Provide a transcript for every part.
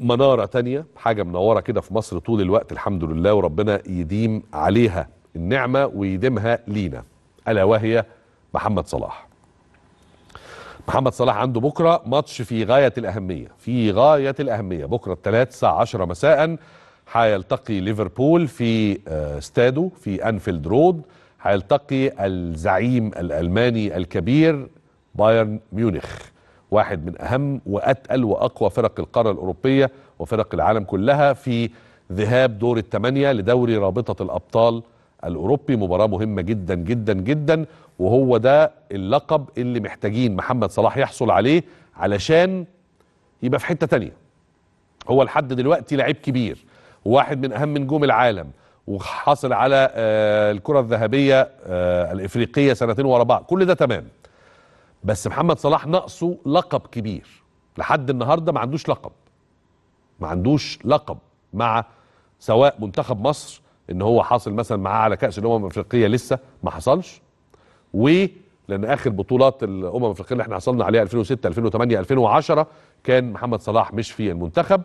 منارة تانية حاجة منورة كده في مصر طول الوقت الحمد لله وربنا يديم عليها النعمة ويديمها لينا ألا وهي محمد صلاح محمد صلاح عنده بكرة ماتش في غاية الأهمية في غاية الأهمية بكرة الثلاث ساعة 10 مساء حيلتقي ليفربول في استادو آه، في أنفيلد رود حيلتقي الزعيم الألماني الكبير بايرن ميونخ واحد من أهم وأتقل وأقوى فرق القارة الأوروبية وفرق العالم كلها في ذهاب دور الثمانية لدوري رابطة الأبطال الأوروبي مباراة مهمة جدا جدا جدا وهو ده اللقب اللي محتاجين محمد صلاح يحصل عليه علشان يبقى في حتة تانية هو لحد دلوقتي لعيب كبير واحد من أهم نجوم العالم وحاصل على آه، الكرة الذهبية آه، الإفريقية سنتين ورا بعض كل ده تمام بس محمد صلاح ناقصه لقب كبير لحد النهارده ما عندوش لقب ما عندوش لقب مع سواء منتخب مصر ان هو حاصل مثلا معاه على كاس الامم الافريقيه لسه ما حصلش و لان اخر بطولات الامم الافريقيه اللي احنا حصلنا عليها 2006 2008 2010 كان محمد صلاح مش في المنتخب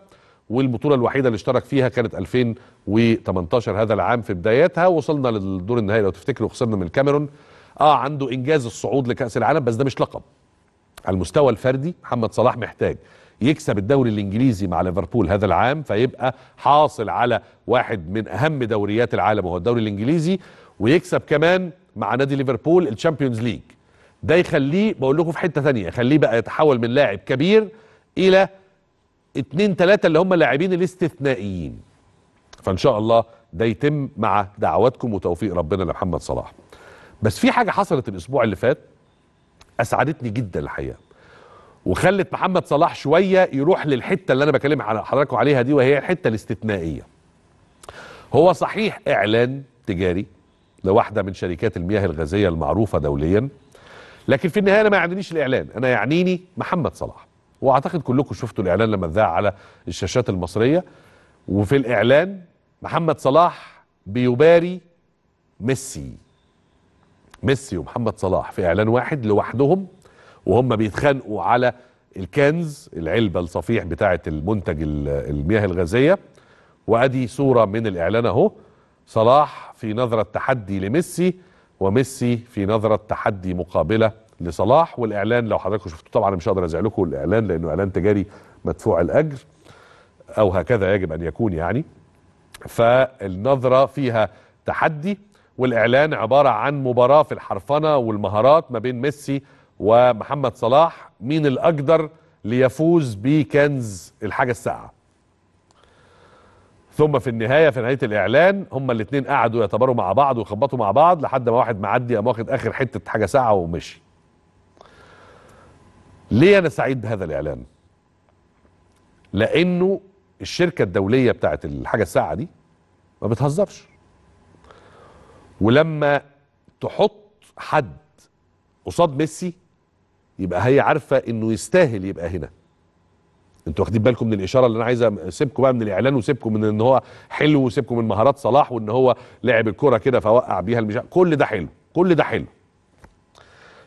والبطوله الوحيده اللي اشترك فيها كانت 2018 هذا العام في بدايتها وصلنا للدور النهائي لو تفتكروا خسرنا من الكاميرون اه عنده انجاز الصعود لكاس العالم بس ده مش لقب على المستوى الفردي محمد صلاح محتاج يكسب الدوري الانجليزي مع ليفربول هذا العام فيبقى حاصل على واحد من اهم دوريات العالم وهو الدوري الانجليزي ويكسب كمان مع نادي ليفربول الشامبيونز ليج ده يخليه بقول لكم في حته ثانيه يخليه بقى يتحول من لاعب كبير الى اتنين تلاتة اللي هم اللاعبين الاستثنائيين فان شاء الله ده يتم مع دعواتكم وتوفيق ربنا لمحمد صلاح بس في حاجه حصلت الاسبوع اللي فات اسعدتني جدا الحقيقه وخلت محمد صلاح شويه يروح للحته اللي انا بكلم حضراتكم عليها دي وهي الحته الاستثنائيه هو صحيح اعلان تجاري لواحده من شركات المياه الغازيه المعروفه دوليا لكن في النهايه انا ما يعنينيش الاعلان انا يعنيني محمد صلاح واعتقد كلكم شفتوا الاعلان لما اتذاع على الشاشات المصريه وفي الاعلان محمد صلاح بيباري ميسي ميسي ومحمد صلاح في اعلان واحد لوحدهم وهم بيتخانقوا على الكنز العلبه الصفيح بتاعه المنتج المياه الغازيه وادي صوره من الاعلان اهو صلاح في نظره تحدي لميسي وميسي في نظره تحدي مقابله لصلاح والاعلان لو حضراتكم شفتوه طبعا مش هقدر ازعل لكم الاعلان لانه اعلان تجاري مدفوع الاجر او هكذا يجب ان يكون يعني فالنظره فيها تحدي والإعلان عبارة عن مباراة في الحرفنة والمهارات ما بين ميسي ومحمد صلاح مين الأقدر ليفوز بكنز الحاجة الساعة ثم في النهاية في نهاية الإعلان هما الاتنين قعدوا يعتبروا مع بعض ويخبطوا مع بعض لحد ما واحد معدي قام واخد آخر حتة حاجة ساعة ومشي ليه أنا سعيد بهذا الإعلان؟ لأنه الشركة الدولية بتاعت الحاجة الساعة دي ما بتهزرش ولما تحط حد قصاد ميسي يبقى هي عارفه انه يستاهل يبقى هنا انتوا واخدين بالكم من الاشاره اللي انا عايز اسيبكم بقى من الاعلان وسيبكم من ان هو حلو وسيبكم من مهارات صلاح وان هو لعب الكره كده فوقع بيها المشا... كل ده حلو كل ده حلو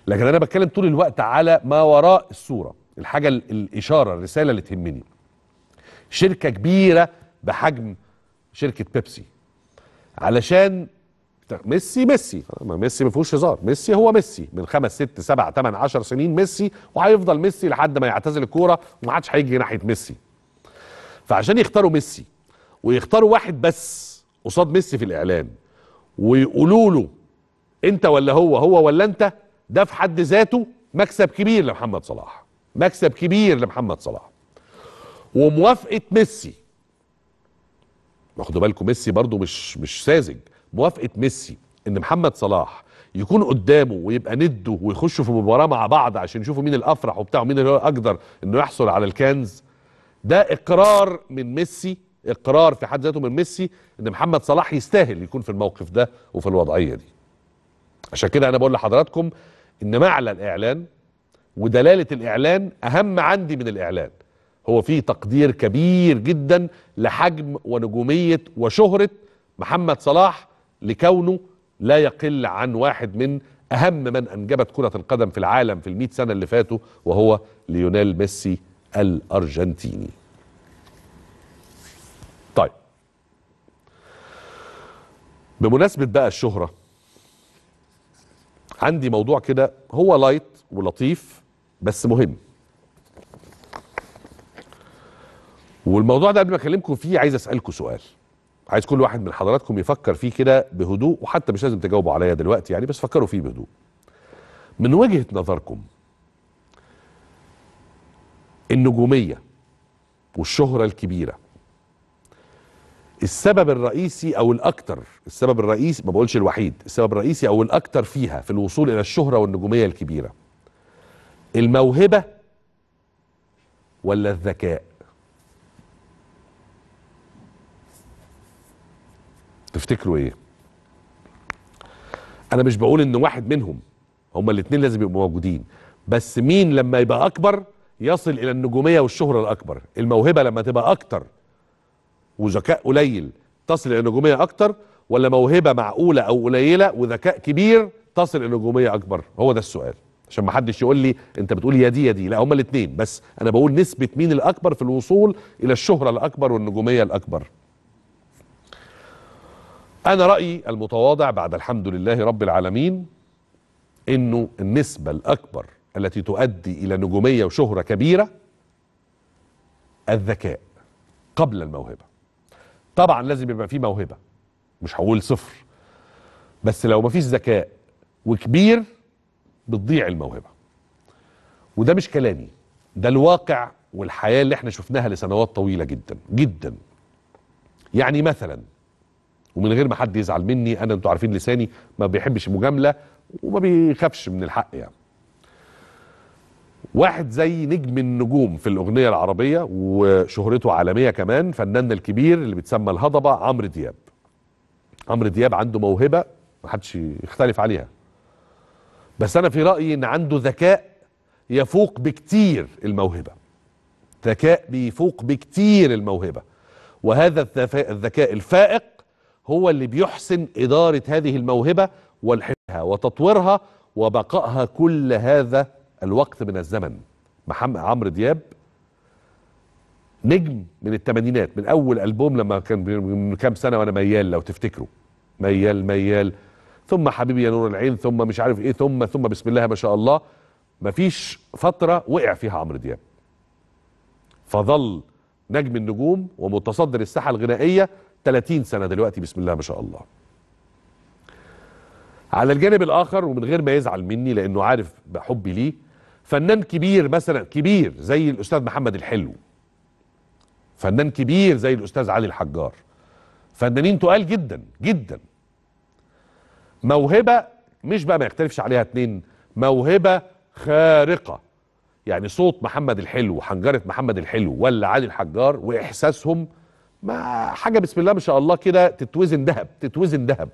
لكن انا بتكلم طول الوقت على ما وراء الصوره الحاجه الاشاره الرساله اللي تهمني شركه كبيره بحجم شركه بيبسي علشان ميسي ميسي ميسي ما فيهوش هزار ميسي هو ميسي من خمس ست سبع ثمان عشر سنين ميسي وهيفضل ميسي لحد ما يعتزل الكوره وما عادش هيجي ناحيه ميسي فعشان يختاروا ميسي ويختاروا واحد بس قصاد ميسي في الاعلان ويقولوا له انت ولا هو هو ولا انت ده في حد ذاته مكسب كبير لمحمد صلاح مكسب كبير لمحمد صلاح وموافقه ميسي واخدوا بالكم ميسي برضو مش مش ساذج موافقه ميسي ان محمد صلاح يكون قدامه ويبقى نده ويخشوا في مباراه مع بعض عشان يشوفوا مين الافرح وبتاع ومين اللي هو اقدر انه يحصل على الكنز ده اقرار من ميسي اقرار في حد ذاته من ميسي ان محمد صلاح يستاهل يكون في الموقف ده وفي الوضعيه دي عشان كده انا بقول لحضراتكم ان معنى الاعلان ودلاله الاعلان اهم عندي من الاعلان هو في تقدير كبير جدا لحجم ونجوميه وشهره محمد صلاح لكونه لا يقل عن واحد من أهم من أنجبت كرة القدم في العالم في المئة سنة اللي فاتوا وهو ليونيل ميسي الأرجنتيني طيب بمناسبة بقى الشهرة عندي موضوع كده هو لايت ولطيف بس مهم والموضوع ده قبل ما اكلمكم فيه عايز اسالكم سؤال عايز كل واحد من حضراتكم يفكر فيه كده بهدوء وحتى مش لازم تجاوبوا عليا دلوقتي يعني بس فكروا فيه بهدوء من وجهة نظركم النجومية والشهرة الكبيرة السبب الرئيسي او الاكثر السبب الرئيسي ما بقولش الوحيد السبب الرئيسي او الاكثر فيها في الوصول الى الشهرة والنجومية الكبيرة الموهبة ولا الذكاء تفتكروا ايه انا مش بقول ان واحد منهم هما الاثنين لازم يبقوا موجودين بس مين لما يبقى اكبر يصل الى النجوميه والشهره الاكبر الموهبه لما تبقى اكتر وذكاء قليل تصل الى النجوميه اكتر ولا موهبه معقوله او قليله وذكاء كبير تصل الى النجوميه اكبر هو ده السؤال عشان ما حدش يقول لي انت بتقول يا دي يا دي لا هما الاثنين بس انا بقول نسبه مين الاكبر في الوصول الى الشهره الاكبر والنجوميه الاكبر انا رايي المتواضع بعد الحمد لله رب العالمين انه النسبه الاكبر التي تؤدي الى نجوميه وشهره كبيره الذكاء قبل الموهبه طبعا لازم يبقى فيه موهبه مش هقول صفر بس لو مفيش ذكاء وكبير بتضيع الموهبه وده مش كلامي ده الواقع والحياه اللي احنا شفناها لسنوات طويله جدا جدا يعني مثلا ومن غير ما حد يزعل مني انا انتوا عارفين لساني ما بيحبش مجامله وما بيخافش من الحق يعني واحد زي نجم النجوم في الاغنيه العربيه وشهرته عالميه كمان فناننا الكبير اللي بتسمى الهضبه عمرو دياب عمرو دياب عنده موهبه ما حدش يختلف عليها بس انا في رايي ان عنده ذكاء يفوق بكتير الموهبه ذكاء بيفوق بكتير الموهبه وهذا الذكاء الفائق هو اللي بيحسن إدارة هذه الموهبة والحفظها وتطويرها وبقائها كل هذا الوقت من الزمن محمد عمرو دياب نجم من الثمانينات من اول البوم لما كان من كام سنه وانا ميال لو تفتكروا ميال ميال ثم حبيبي يا نور العين ثم مش عارف ايه ثم ثم بسم الله ما شاء الله مفيش فتره وقع فيها عمرو دياب فظل نجم النجوم ومتصدر الساحه الغنائيه 30 سنه دلوقتي بسم الله ما شاء الله على الجانب الاخر ومن غير ما يزعل مني لانه عارف بحبي ليه فنان كبير مثلا كبير زي الاستاذ محمد الحلو فنان كبير زي الاستاذ علي الحجار فنانين تقال جدا جدا موهبه مش بقى ما يختلفش عليها اتنين موهبه خارقه يعني صوت محمد الحلو وحنجره محمد الحلو ولا علي الحجار واحساسهم ما حاجه بسم الله ما شاء الله كده تتوزن ذهب تتوزن ذهب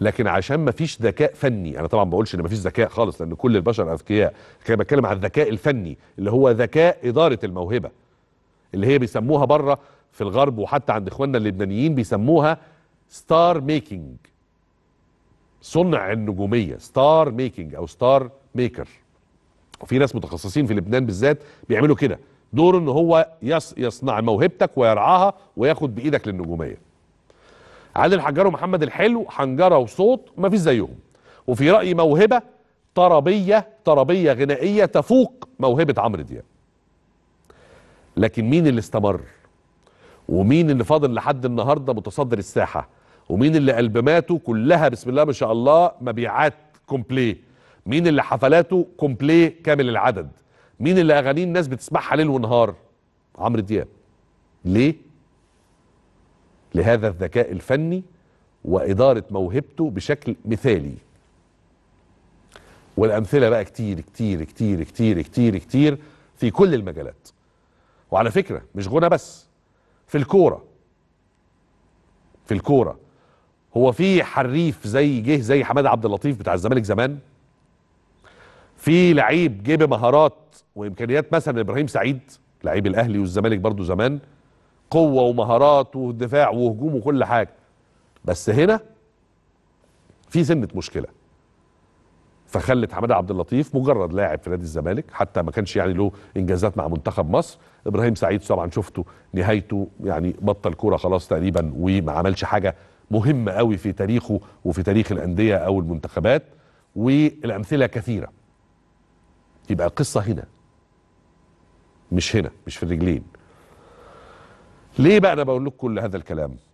لكن عشان ما فيش ذكاء فني انا طبعا ما بقولش ان ما فيش ذكاء خالص لان كل البشر اذكياء كان بتكلم عن الذكاء الفني اللي هو ذكاء اداره الموهبه اللي هي بيسموها بره في الغرب وحتى عند اخواننا اللبنانيين بيسموها ستار ميكينج صنع النجوميه ستار ميكينج او ستار ميكر وفي ناس متخصصين في لبنان بالذات بيعملوا كده دوره ان هو يصنع موهبتك ويرعاها وياخد بايدك للنجوميه عادل الحجار ومحمد الحلو حنجره وصوت ما فيش زيهم وفي رايي موهبه طربيه طربيه غنائيه تفوق موهبه عمرو دياب لكن مين اللي استمر ومين اللي فاضل لحد النهارده متصدر الساحه ومين اللي البوماته كلها بسم الله ما شاء الله مبيعات كومبلي مين اللي حفلاته كومبلي كامل العدد مين اللي اغانيه الناس بتسمعها ليل ونهار عمرو دياب ليه لهذا الذكاء الفني واداره موهبته بشكل مثالي والامثله بقى كتير كتير كتير كتير كتير كتير في كل المجالات وعلى فكره مش غنى بس في الكوره في الكوره هو في حريف زي جه زي حماد عبد اللطيف بتاع الزمالك زمان في لعيب جه بمهارات وامكانيات مثلا ابراهيم سعيد لعيب الاهلي والزمالك برضو زمان قوه ومهارات ودفاع وهجوم وكل حاجه بس هنا في سنه مشكله فخلت حماده عبد اللطيف مجرد لاعب في نادي الزمالك حتى ما كانش يعني له انجازات مع منتخب مصر ابراهيم سعيد طبعا شفته نهايته يعني بطل كوره خلاص تقريبا وما عملش حاجه مهمه قوي في تاريخه وفي تاريخ الانديه او المنتخبات والامثله كثيره يبقى القصة هنا مش هنا مش في الرجلين ليه بقى انا بقول لكم كل هذا الكلام